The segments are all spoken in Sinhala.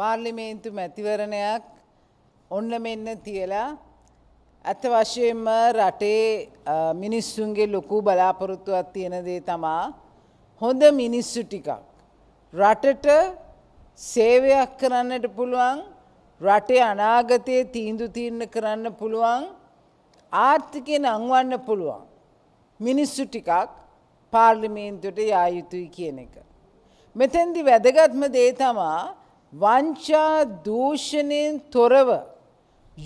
පාර්ලිමේන්තු මැතිවරණයක් ඔන්න මෙන්න තියලා ඇත වශයෙන්ම රටේ මිනිස්සුන්ගේ ලොකු බලාපොරොත්තුවක් තියෙන දේ තමා හොඳ මිනිස්සු ටිකක්. රටට සේවයක් කරන්නට පුළුවන් රටේ අනාගතයේ තීන්දු තීරණ කරන්න පුළුවන් ආර්ථිකයෙන් අංවන්න පුළුවන්. මිනිස්සු ටිකක් පාර්ලිමේන්තුවට යා යුතුයි කියන එක. මෙතැන්දි වැදගත්ම දේ තමා වංචා දූෂණයෙන් තොරව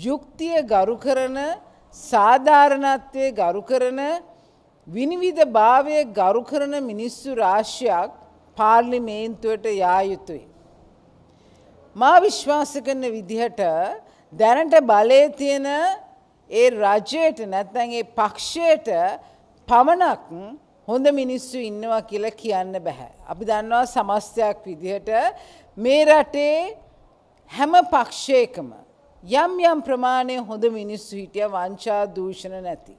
යුක්තිය ගරු කරන සාධාරණත්වය ගරු කරන විනිවිධ භාවය ගරු කරන මිනිස්සු රාශ්‍යයක් පාර්ලිමේන්තුවට යා යුතුයි. මා විශ්වාස කරන විදිහට දැනට බලය තියෙන ඒ රජයට නැත්නම් ඒ පක්ෂයට පමණක් හොඳ මිනිස්සු ඉන්නවා කියලා කියන්න බෑ. අපි දන්නවා සමස්තයක් විදිහට මේ රටේ හැම පක්ෂයකම යම් යම් ප්‍රමාණය හොඳ මිනිස්සු හිටිය වංචා දූෂණ නැති.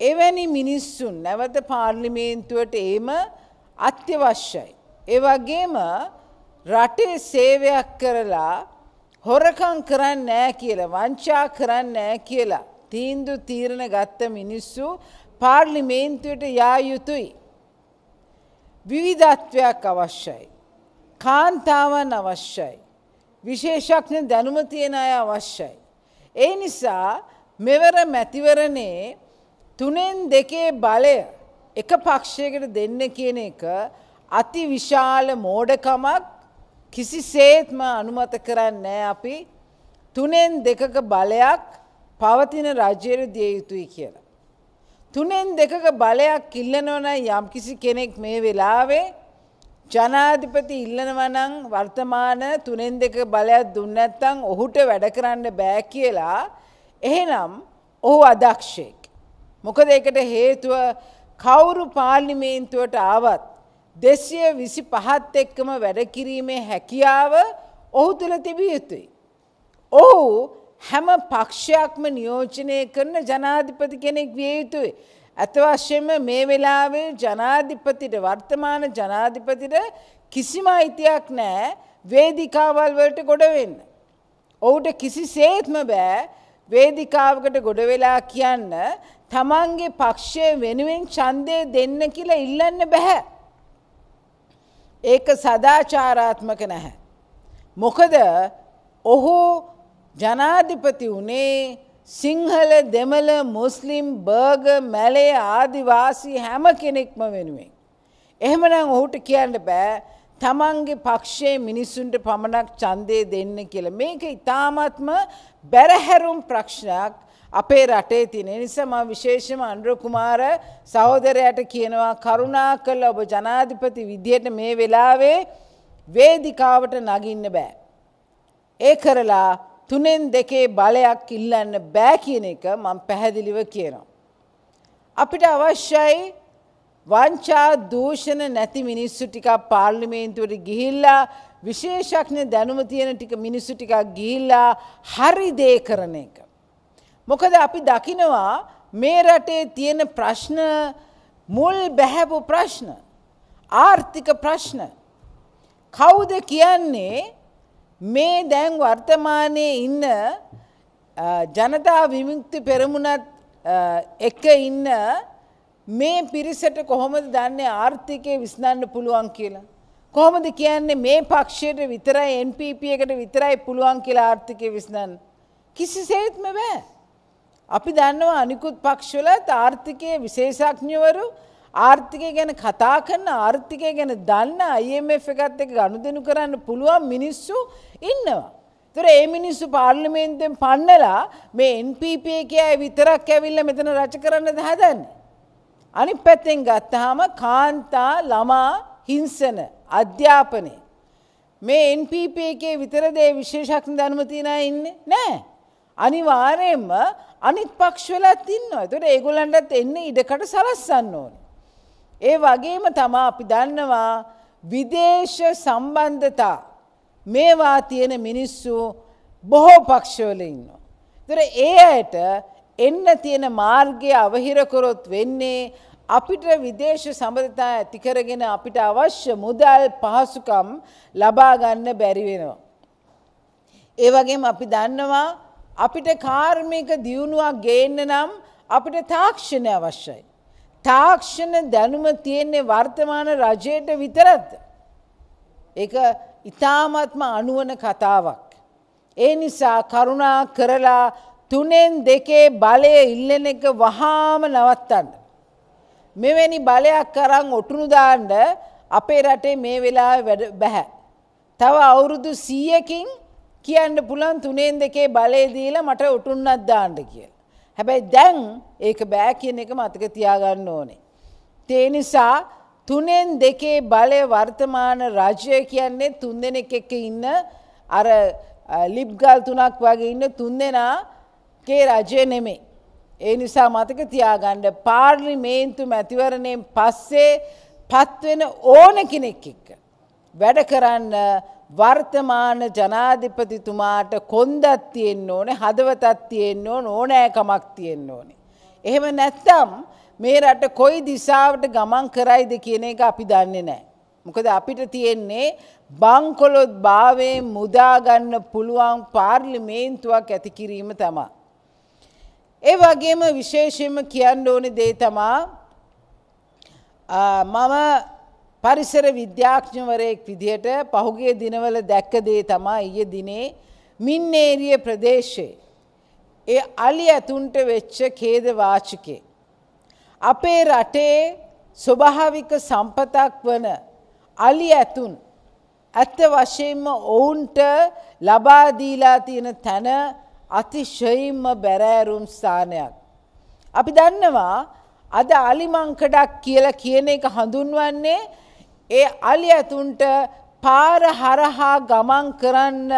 එවැනි මිනිස්සුන් නැවත පාර්ලිමේන්තුවට ඒම අත්‍යවශ්‍යයි. ඒවගේම රටේ සේවයක් කරලා හොරකං කරන්න නෑ කියලා වංචා කරන්න නෑ කියලා තීන්දු තීරණ ගත්ත මිනිස්සු පාර්ලිමේන්තුවට යා යුතුයි. විවිධත්වයක් අවශ්‍යයි. කාන්තාවන් අවශ්‍යයි. විශේෂක්ඥ දැනුම තියෙන අය අවශ්‍යයි. ඒ නිසා මෙවර මැතිවරණේ තුනෙන් දෙකේ බලය එක පක්ෂයකට දෙන්න කියන එක අති විශාල මෝඩකමක් කිසිසේත්ම අනුමත කරන්නේ අපි තුනෙන් දෙකක බලයක් පවතින රජයට දිය යුතුයි කියලා. තුනෙන් දෙකක බලයක් ඉල්ලනවන යම් කිසි කෙනෙක් මේ වෙලාවේ ජනාධිපති ඉල්ලනවා නම් වර්තමාන තුනෙන් දෙක බලයක් දුන්නේ නැත්නම් ඔහුට වැඩ කරන්න බෑ කියලා එහෙනම් ඔහු අදක්ෂයෙක්. මොකද ඒකට හේතුව කවුරු පාර්ලිමේන්තුවට ආවත් දෙසිය විසි පහත් එක්කම වැඩකිරීමේ හැකියාව ඔහු තුළ තිබිය යුතුයි. ඔහු හැම පක්ෂයක්ම නියෝජනය කරන ජනාධිපති කෙනෙක් විය යුතුයි. ඇත වශයෙන්ම මේ වෙලාවේ ජනාධිපතිට වර්තමාන ජනාධිපතිට කිසිම අයිතියක් නෑ වේදිකාවල් වලට ගොඩ වෙන්න. ඔහුට කිසිසේත්ම බෑ වේදිකාවකට ගොඩ වෙලා කියන්න තමන්ගේ පක්ෂය වෙනුවෙන් ඡන්දය දෙන්න කියලා ඉල්ලන්න බෑ. ඒක සදාචාරාත්මක නැහැ. මොකද ඔහු ජනාධිපති වුණේ සිංහල දෙමළ මුස්ලිම් බර්ග මැලේ ආදිවාසී හැම කෙනෙක්ම වෙනුවෙන්. එහෙමනම් ඔහුට කියන්න බෑ තමන්ගේ පක්ෂයේ මිනිස්සුන්ට පමණක් චන්දය දෙන්න කියල. මේක ඉතාමත්ම බැරහැරුම් ප්‍රක්ෂණයක් අපේ රටේ තින නිසම විශේෂම අන්ඩ්‍රකුමාර සහෝදරයට කියනවා කරුණා කල ඔබ ජනාධිපති විදියට මේ වෙලාවේ වේදිකාවට නගින්න බෑ. ඒ කරලා තුනෙන් දෙකේ බලයක් ඉල්ලන්න බෑ කියන එක මම පැහැදිලිව කියනවා. අපිට අවශ්‍යයි වංචා දූෂණ නැති මිනිස්සු ටිකක් පාර්ලිමේන්තුවට ගිහිල්ලා විශේෂඥ දැනුම තියෙන ටික මිනිස්සු ටිකක් ගිහිල්ලා හරි දේ කරන එක. මොකද අපි දකිනවා මේ රටේ තියෙන ප්‍රශ්න මුල් බැහැපු ප්‍රශ්න ආර්ථික ප්‍රශ්න කවුද කියන්නේ මේ දැන් වර්තමානයේ ඉන්න ජනතා විමුක්ති පෙරමුණත් එක ඉන්න මේ පිරිසට කොහොමද දන්නේ ආර්ථිකය විසඳන්න පුළුවන් කියලා. කොහොමද කියන්නේ මේ පක්ෂයට විතරයි NPP එකට විතරයි පුළුවන් කියලා ආර්ථිකය විසඳන්න. කිසිසේත්ම බෑ. අපි දන්නවා අනිකුත් පක්ෂවල ආර්ථිකයේ විශේෂඥවරු ආර්ථිකය ගැන කතා කරන ආර්ථිකය ගැන දන්න IMF එකත් එක ගනුදෙනු කරන්න පුළුවන් මිනිස්සු ඉන්නවා. තොර ඒ මිනිස්සු පාර්ලිමේන්තෙන් පන්නලා මේ NPP කියයි විතරක් ඇවිල්ලා මෙතන රච කරන්න හදන්නේ. අනිත් පැත්තෙන් ගත්තාම කාන්තා ළමා හිංසන අධ්‍යාපනයේ මේ NPP එකේ විතරද ඒ විශේෂඥ ධර්ම තියන අය ඉන්නේ? නෑ. අනිවාර්යයෙන්ම අනිත් පක්ෂ වෙලත් ඉන්නවා. ඒතකොට ඒගොල්ලන්ටත් එන්න ඉඩකඩ සලස්සන්න ඕනේ. ඒ වගේම තමා අපි දන්නවා විදේශ සම්බන්ධතා මේවා තියෙන මිනිස්සු බොහෝ පක්ෂවල ඉන්නවා. දර ඒ අයට එන්න තියෙන මාර්ගය අවහිරකොරොත් වෙන්නේ අපිට විදේශ සබඳතා ඇතිකරගෙන අපිට අවශ්‍ය මුදල් පහසුකම් ලබාගන්න බැරිවෙනවා. ඒවගේම අපි දන්නවා අපිට කාර්මික දියුණුවක් ගේන්න නම් අපිට තාක්ෂණය අවශ්‍යයි. තාක්ෂණ දැනුම තියෙන්නේ වර්තමාන රජයට විතරත්. ඒක ඉතාමත්ම අනුවන කතාවක්. ඒ නිසා කරුණා කරලා තුනෙන් දෙකේ බලය ඉල්ලන එක වහාම නවත්තන්න. මෙවැනි බලයක් කරං ඔටුනුදාන්ඩ අපේ රටේ මේ වෙලා වැඩ බැහැ. තව අවුරුදු සීයකින් කියන්න පුළන් තුනෙන් දෙකේ බලයදීලා මට ඔටුන්නත් දාන්ඩ කියලා. හැබැයි දැන් ඒක බෑ කියන එක මතක තියාගන්න ඕනේ. තේ නිසා තුනෙන් දෙකේ බලය වර්තමාන රජය කියන්නේ තුන් දෙනෙක් එක්ක ඉන්න අර ලිප්ගල් තුනක් වගේ ඉන්න තුන් දෙනාගේ රජය නෙමේ. ඒ නිසා මතක තියාගන්න පාර්ලිමේන්තු මැතිවරණයෙන් පස්සේ පත්වෙන ඕන කෙනෙක් එක්ක. වැඩ කරන්න වර්තමාන ජනාධිපතිතුමාට කොන්දත් තියෙන්න ඕනේ හදවතත් තියෙන්න ඕන ඕනෑකමක් තියෙන්න ඕනේ. එහෙම නැත්තම් මේ රට කොයි දිසාවට ගමන් කරයිද කියන එක අපි දන්නේ නෑ. මොකද අපිට තියෙන්නේ බංකොලොත් භාවයෙන් මුදාගන්න පුළුවන් පාර්ලිමේන්තුවක් ඇති කිරීම තමා. ඒ වගේම විශේෂයෙන්ම කියන්න ඕන දේ තමා මම පරිසර විද්‍යාඥවරයෙක් විදිහට පහුගේ දිනවල දැක්ක දේ තමා ඊය දිනේ මින්නේරිය ප්‍රදේශයේ. ඒ අලි ඇතුන්ට වෙච්ච කේද වාචිකේ. අපේ රටේ ස්වභාවික සම්පතක් වන අලි ඇතුන් ඇත්ත වශයෙන්ම ඔවුන්ට ලබාදීලා තියෙන තැන අතිශයිම්ම බැරෑරුම් ස්ථානයක්. අපි දන්නවා අද අලිමංකඩක් කියල කියන එක හඳුන්වන්නේ ඒ අලි ඇතුන්ට පාර හරහා ගමන් කරන්න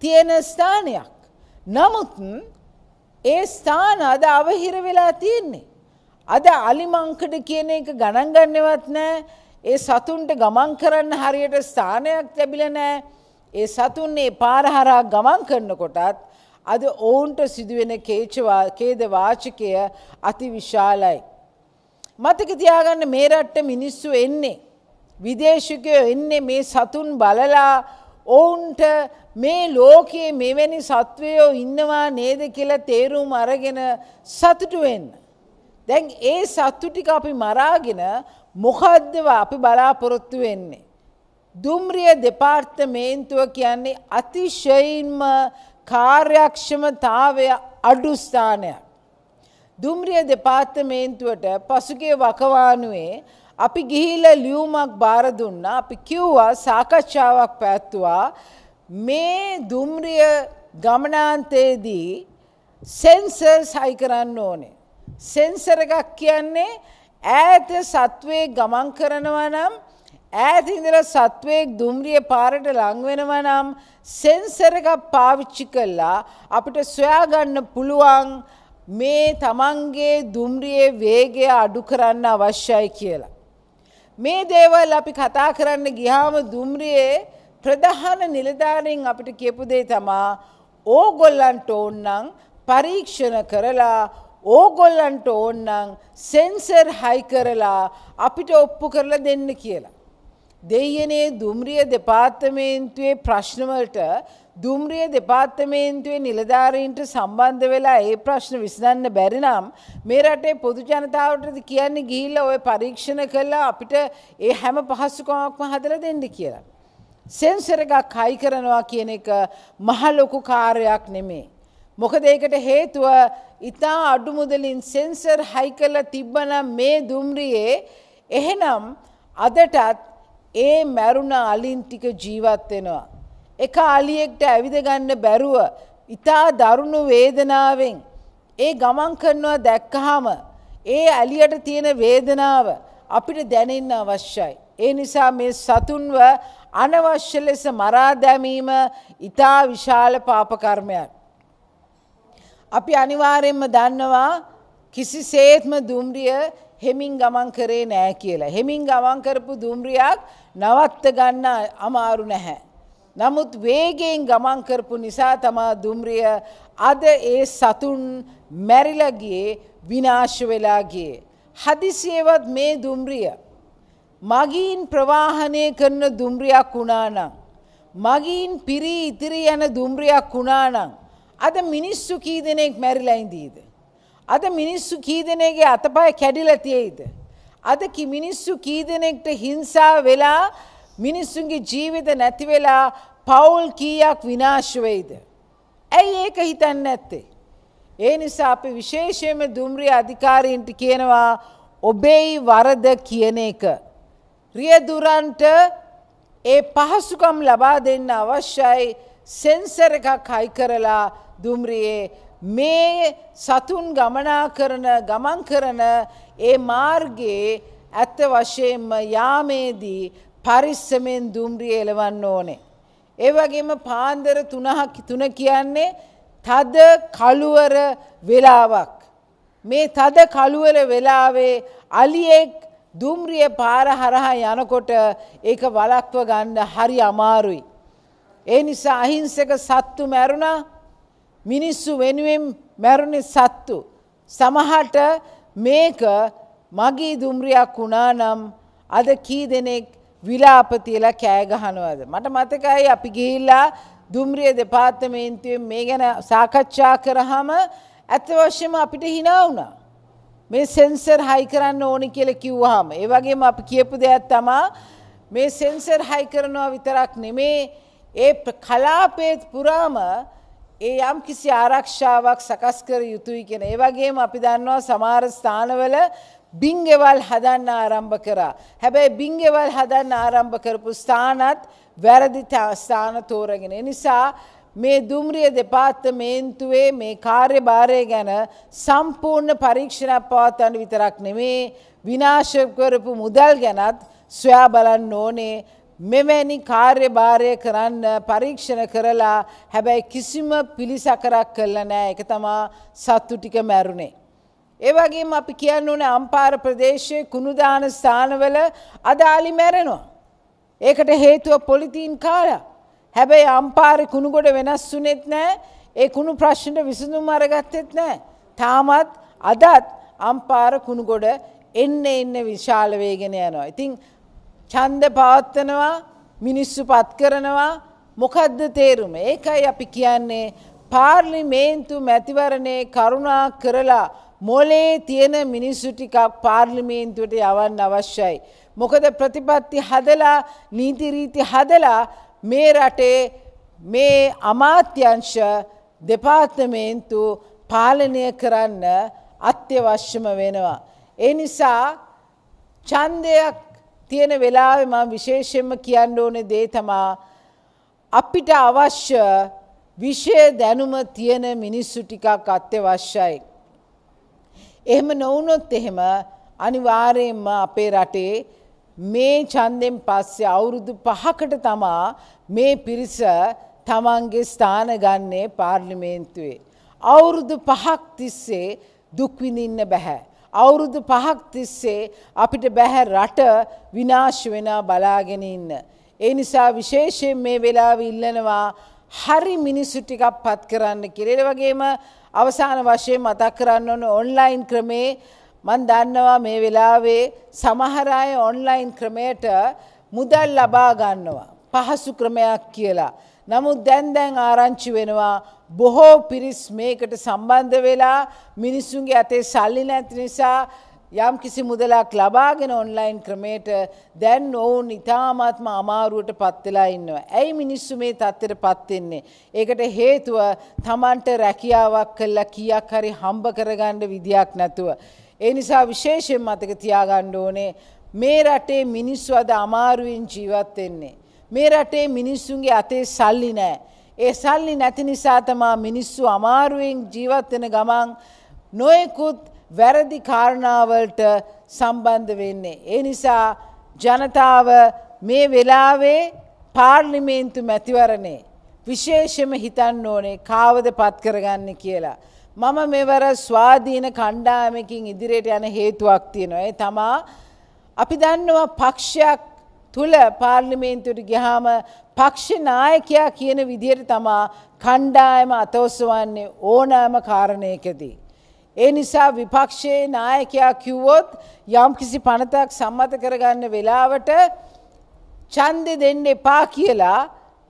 තියෙන ස්ථානයක්. නමුත් ඒ ස්ථාන අද අවහිර වෙලා තියෙන්නේ. අද අලිමංකඩ කියන එක ගණන් ගන්නවත් නෑ. ඒ සතුන්ට ගමන් කරන්න හරියට ස්ථානයක් ලැබිලා නෑ. ඒ සතුන් මේ පාර හරහා ගමන් කරනකොටත් අද ඔවුන්ට සිදුවෙන කේචවා ඛේද වාචකය අතිවිශාලයි. මතක තියාගන්න මේ රට්ට මිනිස්සු එන්නේ විදේශිකයෝ එන්නේ මේ සතුන් බලලා ඔවුන්ට මේ ලෝකයේ මෙවැනි සත්වයෝ ඉන්නවා නේද කියලා තේරුම් අරගෙන සතුටු වෙන්න. දැන් ඒ සත්තු ටික අපි මරාගෙන මොකද්දව අපි බලාපොරොත්තු වෙන්නේ. දුම්රිය දෙපාර්තමේන්තුව කියන්නේ අතිශයින්ම කාර්යක්ෂමතාවය අඩු ස්ථානයක්. දුම්රිය දෙපාර්තමේන්තුවට පසුගිය වකවානුවේ අපි ගිහිල්ලා ලියුමක් බාර දුන්නා. අපි කිව්වා සාකච්ඡාවක් පැවැත්තුවා මේ දුම්රිය ගමනාන්තයේදී සෙන්සර් සයි කරන්න ඕනේ. සෙන්සර් එකක් කියන්නේ ඈත සත්වයේ ගමන් කරනවා නම් ඈත ඉඳලා සත්වයෙක් දුම්රිය පාරට ලං වෙනවා නම් සෙන්සර් එකක් පාවිච්චි කළා අපිට සොයා ගන්න පුළුවන් මේ තමන්ගේ දුම්රියේ වේගය අඩු කරන්න අවශ්‍යයි කියලා. මේ දේවල් අපි කතා කරන්න ගිහාම දුම්රියේ ප්‍රධාන නිලධාරීන් අපිට කියපු දේ තමා ඕගොල්ලන්ට ඕන්නම් පරීක්ෂණ කරලා ඕගොල්ලන්ට ඕන්නම් සෙන්සර් හයි කරලා අපිට ඔප්පු කරලා දෙන්න කියලා. දෙයනේ දුම්රිය දෙපාර්තමේන්තුවේ ප්‍රශ්නවලට දුම්රිය දෙපාර්තමේන්තුවේ නිලධාරීන්ට සම්බන්ධ වෙලා ඒ ප්‍රශ්න විසඳන්න බැරි නම් මේ රටේ පොදු ජනතාවටද කියන්නේ ගිහිල්ලා ওই පරීක්ෂණ කළා අපිට ඒ හැම පහසුකමක්ම හදලා දෙන්න කියලා. සෙන්සර් එකක් හයි කරනවා කියන එක මහ ලොකු කාර්යයක් නෙමෙයි. මොකද ඒකට හේතුව ඉතා අඩු මුදලින් සෙන්සර් හයි කළා තිබ්බනම් මේ දුම්රියේ එහෙනම් අදටත් ඒ මැරුණ අලින් ටික ජීවත් වෙනවා. එක අලියෙක්ට ඇවිද ගන්න බැරුව ඉතා දරුණු වේදනාවෙන් ඒ ගමන් කරනවා දැක්කහම ඒ ඇලියට තියෙන වේදනාව අපිට දැනෙන්න අවශ්‍යයි. ඒ නිසා මේ සතුන්ව අනවශ්‍ය ලෙස මරා දැමීම ඉතා විශාල පාපකර්මයක්. අපි අනිවාර්යෙන්ම දන්නවා කිසිසේත්ම දුම්රිය හෙමින් ගමන් කරේ නෑ කියලා. හෙමින් ගමන් කරපු දුම්රියක් නවත්ත ගන්න අමාරු නැහැ. නමුත් වේගයෙන් ගමන් කරපු නිසා තමා දුම්රිය අද ඒ සතුන් මැරිලගේ විනාශ වෙලාගේ. හදිසියවත් මේ දුම්රිය. මගීන් ප්‍රවාහනය කරන දුම්රියක් වුණානම්. මගීන් පිරී ඉතිරි යන දුම්රියක් වුණානම්. අද මිනිස්සු කී දෙනෙක් මැරිලයින්දීද. අද මිනිස්සු කී දෙනෙගේ අතපය කැඩිලා තියෙයිද? අද කි මිනිස්සු කී දෙනෙක්ට හිංසා වෙලා මිනිස්සුන්ගේ ජීවිත නැති වෙලා පවුල් කීයක් විනාශ වෙයිද? ඇයි ඒක හිතන්නේ නැත්තේ? ඒ නිසා අපි විශේෂයෙන්ම දුම්රිය අධිකාරීන්ට කියනවා ඔබේයි වරද කියන එක. රියදුරන්ට ඒ පහසුකම් ලබා දෙන්න අවශ්‍යයි සෙන්සර් එකක් හයි කරලා දුම්රියේ මේ සතුන් ගමනා කරන ගමන් කරන ඒ මාර්ගයේ ඇත්ත වශයෙන්ම යාමේදී පරිස්සමෙන් දුම්රිය එලවන්න ඕනේ. ඒ වගේම පාන්දර 3ක් 3 කියන්නේ තද කළුවර වෙලාවක්. මේ තද කළුවර වෙලාවේ අලියෙක් දුම්රිය පාර හරහා යනකොට ඒක වළක්ව ගන්න හරි අමාරුයි. ඒ නිසා අහිංසක සත්තු මැරුණා මිනිස්සු වෙනුවෙන් මැරුණ සත්තු. සමහට මේක මගේ දුම්රියක් වුණා නම් අද කී දෙනෙක් විලාපතියලා කෑගහනවද. මට මතකයි අපි ගිහිල්ලා දුම්රිය දෙපාර්තමේන්තුවෙන් මේ ගැන සාකච්ඡා කරහම ඇත වශයම අපිට හිනාවුණා. මේ සෙන්සර් හයි කරන්න ඕනි කියල කිව්වාම. ඒ වගේම අපි කියපු දෙයක් තමා මේ සෙන්සර් හයි කරනවා විතරක් නෙමේ ඒ කලාපේත් පුරාම ඒ යම් කිසි ආරක්ෂාවක් සකස් කර යුතුයි කියෙන. ඒවගේම අපි දන්නවා සමාර ස්ථානවල බිංගෙවල් හදන්න ආරම්භ කරා. හැබැයි බිංගෙවල් හදන්න ආරම්භ කරපු ස්ථානත් වැරදි ස්ථාන තෝරගෙන. නිසා මේ දුම්රිය දෙපාර්තමේන්තුවේ මේ කාර්ය භාරය ගැන සම්පූර්ණ පරීක්ෂණයක් පවත්තන්න විතරක් නෙමේ විනාශකරපු මුදල් ගැනත් ස්වයා බලන්න ඕනේ මෙවැනි කාර්යභාරය කරන්න පරීක්ෂණ කරලා හැබැයි කිසිම පිළිසකරක් කරල නෑ එක තමා සත්තු ටික මැරුණේ. ඒවගේම අපි කියන්න ඕන අම්පාර ප්‍රදේශය කුණුදාන ස්ථානවල අදාලි මැරෙනවා. ඒකට හේතුව පොලිතීන් කාල. හැබැයි අම්පාරි කුණුගොඩ වෙනස් වනෙත් නෑ ඒ කුණු ප්‍රශ්නට විසඳුම් අරගත්තෙත් නෑ. තාමත් අදත් අම්පාර කුණුගොඩ එන්න එන්න විශාලවේගෙන යනවා. ඉතිං ඡන්ද පවත්වනවා මිනිස්සු පත් කරනවා මොකද්ද තේරුම? ඒකයි අපි කියන්නේ පාර්ලිමේන්තු මැතිවරණේ කරුණා කරලා මොලේ තියෙන මිනිස්සු ටිකක් පාර්ලිමේන්තුවට යවන්න අවශ්‍යයි. මොකද ප්‍රතිපත්ති හදලා නීති රීති හදලා මේ රටේ මේ අමාත්‍යංශ දෙපාර්තමේන්තු පාලනය කරන්න අත්‍යවශ්‍යම වෙනවා. ඒ නිසා ඡන්දයක් තියෙන වෙලාවෙ මම විශේෂයෙන්ම කියන්න ඕනේ දේ තමා අපිට අවශ්‍ය විෂය දැනුම තියෙන මිනිස්සු ටිකක් අත්‍යවශ්‍යයි. එහෙම නොවුනොත් එහෙම අනිවාර්යයෙන්ම අපේ රටේ මේ ඡන්දෙන් පස්සේ අවුරුදු 5කට තමා මේ පිරිස තමන්ගේ ස්ථාන ගන්නේ පාර්ලිමේන්තුවේ. අවුරුදු 5ක් තිස්සේ දුක් විඳින්න බෑ. අවුරුදු පහක් තිස්සේ අපිට බැහැ රට විනාශ වෙනා බලාගෙන ඉන්න. ඒ නිසා විශේෂයෙන් මේ වෙලාව ඉල්ලනවා හරි මිනිස්සු ටිකක් පත් කරන්න කිරෙල වගේම අවසාන වශයෙන් මතක් කරන්න ඕන ඔන්ලයින් ක්‍රමේ මන් දන්නවා මේ වෙලාවේ සමහර අය ඔන්ලයින් ක්‍රමයට මුදල් ලබා ගන්නවා. පහසු ක්‍රමයක් කියලා. නමුත් දැන් දැන් ආරංචි වෙනවා බොහෝ පිරිස් මේකට සම්බන්ධ වෙලා මිනිස්සුන්ගේ අතේ සල්ලි නැති නිසා යම් කිසි මුදලක් ලබාගෙන ඔන්ලයින් ක්‍රමයට දැන් ඔවුන් ඉතාමත්ම අමාරුවට පත්වෙලා ඉන්නවා. ඇයි මිනිස්සු මේ තත්ත්වයට පත්වෙන්නේ. ඒකට හේතුව තමන්ට රැකියාවක් කල්ලා කියක් හරි හම්බ කරගණ්ඩ විදියක් නැතුව. ඒ නිසා විශේෂයෙන් මතක තියාගණ්ඩ ඕනේ මේ රටේ මිනිස්සු අද අමාරුවෙන් ජීවත්වෙන්නේ. මේ රටේ මිනිස්සුන්ගේ අතේ සල්ලි නෑ. ඒ සල්ලි නැති නිසා තමා මිනිස්සු අමාරුවෙන් ජීවත් වෙන ගමන් නොයෙකුත් වැරදි කාරණාවලට සම්බන්ධ වෙන්නේ. ඒ නිසා ජනතාව මේ වෙලාවේ පාර්ලිමේන්තු මැතිවරණේ විශේෂම හිතන්න ඕනේ කාවද පත් කරගන්න කියලා. මම මෙවර ස්වාධීන කණ්ඩායමකින් ඉදිරියට යන හේතුවක් තියෙනවා. ඒ තමා අපි දන්නවා පක්ෂයක් තුළ පාර්ලිමේන්තුවට ගිහාම පක්ෂ නායකයා කියන විදියට තමා කණ්ඩායම අතෝසවන්නේ ඕනෑම කාරණයකදී. ඒ නිසා විපක්ෂයේ නායකයා කිව්වොත් යම් කිසි පනතක් සම්මත කරගන්න වෙලාවට චන්දෙ දෙන්න එපා කියලා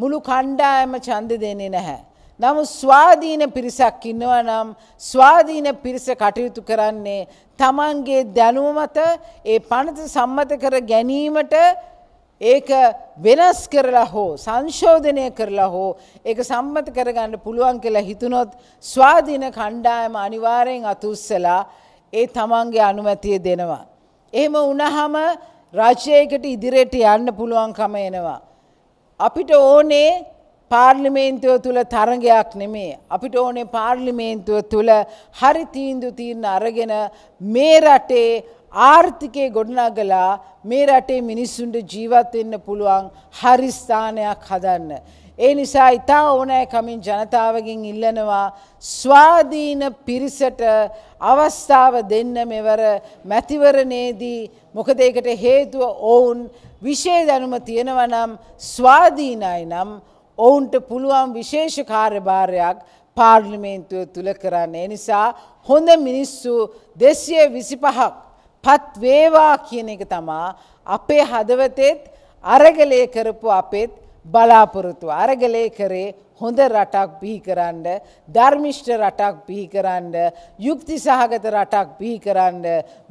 මුළු කණ්ඩායම චන්ද දෙන්නේ නැහැ. නමු ස්වාධීන පිරිසක් ඉන්නවා නම් ස්වාධීන පිරිස කටයුතු කරන්නේ තමන්ගේ දැනුව මත ඒ පනත සම්මත කර ගැනීමට ඒක වෙනස් කරලා හෝ සංශෝධනය කරලා හෝ ඒක සම්මත කරගන්න පුළුවන් කියලා හිතුනොත් ස්වාධීන කණ්ඩායම අනිවාර්යෙන් අතුස්සලා ඒ තමන්ගේ අනුමැතිය දෙනවා. එහෙම වුණහම රජයකට ඉදිරියට යන්න පුළුවන්කම එනවා. අපිට ඕනේ පාර්ලිමේන්තුව තුළ තරගයක් නෙමේ. අපිට ඕනේ පාර්ලිමේන්තුව තුළ හරි තීන්දු තීරණ අරගෙන මේ රටේ ආර්ථිකය ගොඩනගලා මේ රටේ මිනිස්සුන්ට ජීවත් වෙන්න පුළුවන් හරි ස්ථානයක් හදන්න. ඒ නිසා ඉතා ඕනෑකමින් ජනතාවගෙන් ඉල්ලනවා ස්වාධීන පිරිසට අවස්ථාව දෙන්න මෙවර මැතිවරණයේදී මොකද ඒකට හේතුව ඔවුන් විශේෂ දැනුම තියෙනවා නම් ස්වාධීනයි නම් ඔවුන්ට පුළුවන් විශේෂ කාර්යභාරයක් පාර්ලිමේන්තුව තුල කරන්න. ඒ නිසා හොඳ මිනිස්සු 225ක් පත් වේවා කියන එක තමා අපේ හදවතෙත් අරගලය කරපු අපෙත් බලාපොරොත්තු අරගලය කරේ හොඳ රටක් බිහිකරන්න ධර්මිෂ්ට රටක් බිහිකරන්න යුක්ති සහගත රටක් බිහිකරන්න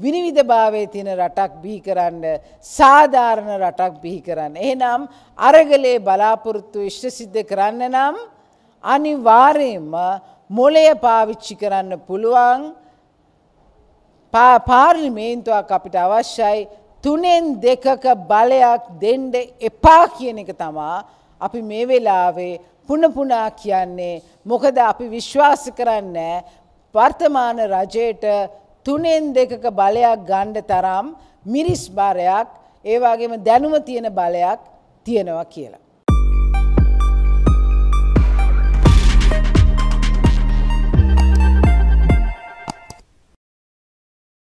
විනිවිධභාවේ තින රටක් බිහිකරන්න සාධාරණ රටක් බිහිකරන්න. එහනම් අරගලේ බලාපොරොත්තු ඉෂ්ට සිද්ධ කරන්න නම් අනිවාරයෙන්ම මොලය පාවිච්චි කරන්න පුළුවන්. පාර්ලිමේන්තුවක් අපිට අවශ්‍යයි තුනෙන් දෙකක බලයක් දෙන්ඩ එපා කියන එක තමා අපි මේ වෙලාවේ පුනපුනා කියන්නේ මොකද අපි විශ්වාස කරන්න වර්තමාන රජයට තුනෙන් දෙකක බලයක් ගණ්ඩ තරම් මිරිස් බාරයක් ඒවාගේම දැනුම තියෙන බලයක් තියෙනවා කියලා.